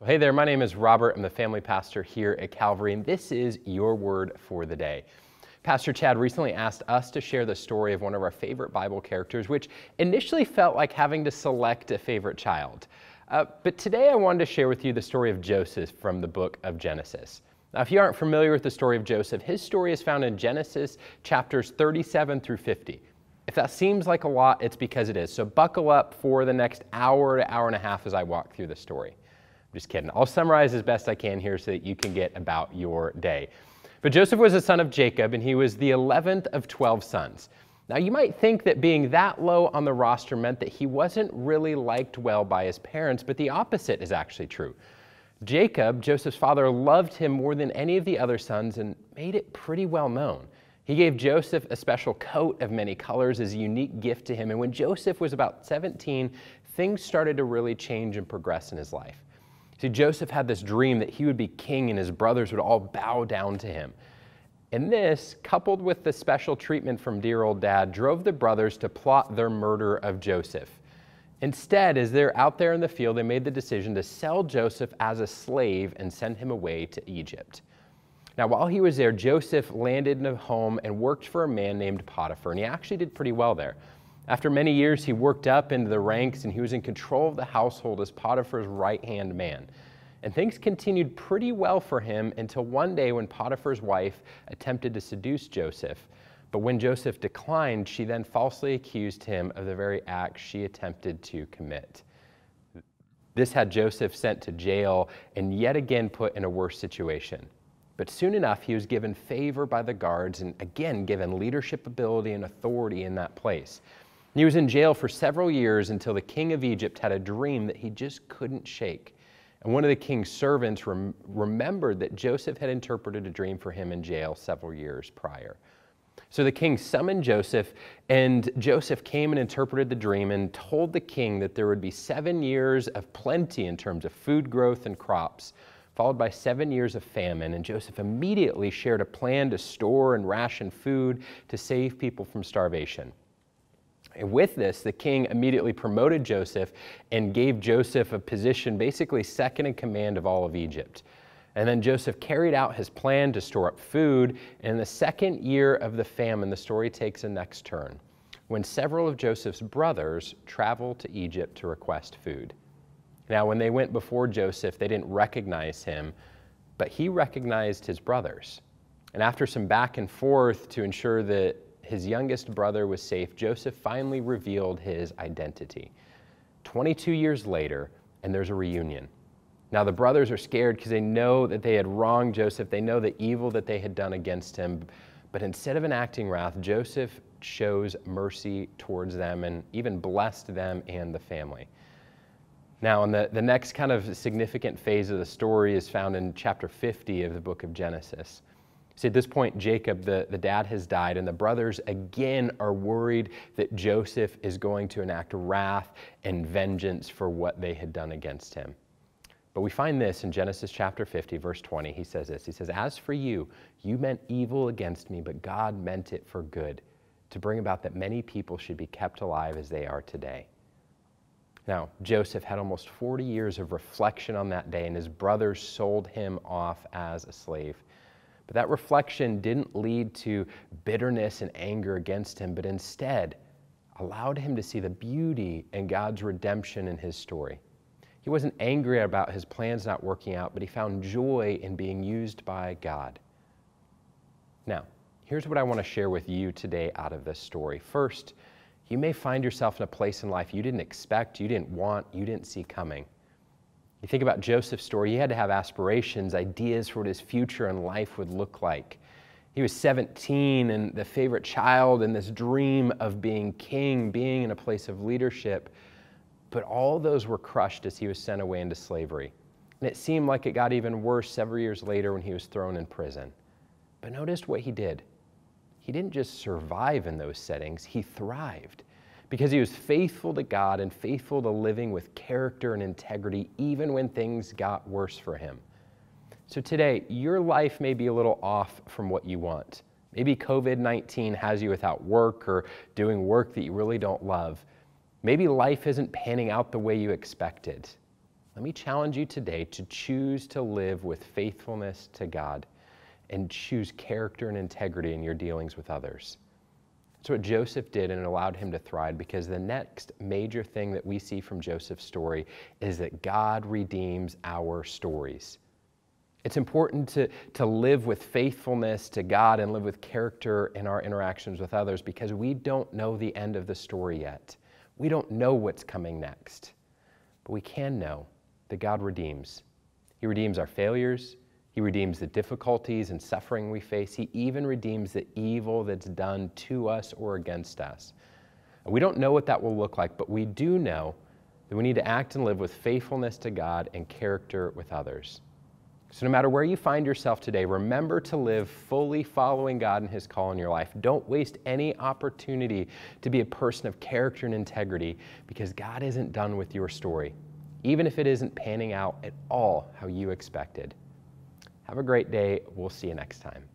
So, hey there, my name is Robert. I'm the family pastor here at Calvary, and this is your word for the day. Pastor Chad recently asked us to share the story of one of our favorite Bible characters, which initially felt like having to select a favorite child. Uh, but today I wanted to share with you the story of Joseph from the book of Genesis. Now, if you aren't familiar with the story of Joseph, his story is found in Genesis chapters 37 through 50. If that seems like a lot, it's because it is. So buckle up for the next hour to hour and a half as I walk through the story just kidding. I'll summarize as best I can here so that you can get about your day. But Joseph was a son of Jacob, and he was the 11th of 12 sons. Now, you might think that being that low on the roster meant that he wasn't really liked well by his parents, but the opposite is actually true. Jacob, Joseph's father, loved him more than any of the other sons and made it pretty well known. He gave Joseph a special coat of many colors as a unique gift to him, and when Joseph was about 17, things started to really change and progress in his life. See, Joseph had this dream that he would be king and his brothers would all bow down to him. And this, coupled with the special treatment from dear old dad, drove the brothers to plot their murder of Joseph. Instead, as they're out there in the field, they made the decision to sell Joseph as a slave and send him away to Egypt. Now, while he was there, Joseph landed in a home and worked for a man named Potiphar, and he actually did pretty well there. After many years, he worked up into the ranks and he was in control of the household as Potiphar's right hand man. And things continued pretty well for him until one day when Potiphar's wife attempted to seduce Joseph. But when Joseph declined, she then falsely accused him of the very act she attempted to commit. This had Joseph sent to jail and yet again put in a worse situation. But soon enough, he was given favor by the guards and again given leadership ability and authority in that place. And he was in jail for several years until the king of Egypt had a dream that he just couldn't shake. And one of the king's servants rem- remembered that Joseph had interpreted a dream for him in jail several years prior. So the king summoned Joseph, and Joseph came and interpreted the dream and told the king that there would be seven years of plenty in terms of food growth and crops, followed by seven years of famine. And Joseph immediately shared a plan to store and ration food to save people from starvation with this, the king immediately promoted Joseph and gave Joseph a position basically second in command of all of Egypt. And then Joseph carried out his plan to store up food. And in the second year of the famine, the story takes a next turn when several of Joseph's brothers travel to Egypt to request food. Now, when they went before Joseph, they didn't recognize him, but he recognized his brothers. And after some back and forth to ensure that his youngest brother was safe, Joseph finally revealed his identity. 22 years later, and there's a reunion. Now, the brothers are scared because they know that they had wronged Joseph. They know the evil that they had done against him. But instead of enacting wrath, Joseph shows mercy towards them and even blessed them and the family. Now, in the, the next kind of significant phase of the story is found in chapter 50 of the book of Genesis. See, at this point, Jacob, the, the dad, has died, and the brothers again are worried that Joseph is going to enact wrath and vengeance for what they had done against him. But we find this in Genesis chapter 50, verse 20. He says this He says, As for you, you meant evil against me, but God meant it for good, to bring about that many people should be kept alive as they are today. Now, Joseph had almost 40 years of reflection on that day, and his brothers sold him off as a slave. But that reflection didn't lead to bitterness and anger against him, but instead allowed him to see the beauty and God's redemption in his story. He wasn't angry about his plans not working out, but he found joy in being used by God. Now, here's what I want to share with you today out of this story. First, you may find yourself in a place in life you didn't expect, you didn't want, you didn't see coming. You think about Joseph's story, he had to have aspirations, ideas for what his future and life would look like. He was 17 and the favorite child, and this dream of being king, being in a place of leadership. But all those were crushed as he was sent away into slavery. And it seemed like it got even worse several years later when he was thrown in prison. But notice what he did. He didn't just survive in those settings, he thrived because he was faithful to God and faithful to living with character and integrity, even when things got worse for him. So today, your life may be a little off from what you want. Maybe COVID 19 has you without work or doing work that you really don't love. Maybe life isn't panning out the way you expected. Let me challenge you today to choose to live with faithfulness to God and choose character and integrity in your dealings with others. It's what Joseph did, and it allowed him to thrive because the next major thing that we see from Joseph's story is that God redeems our stories. It's important to, to live with faithfulness to God and live with character in our interactions with others because we don't know the end of the story yet. We don't know what's coming next. But we can know that God redeems. He redeems our failures, he redeems the difficulties and suffering we face. He even redeems the evil that's done to us or against us. We don't know what that will look like, but we do know that we need to act and live with faithfulness to God and character with others. So, no matter where you find yourself today, remember to live fully following God and His call in your life. Don't waste any opportunity to be a person of character and integrity because God isn't done with your story, even if it isn't panning out at all how you expected. Have a great day. We'll see you next time.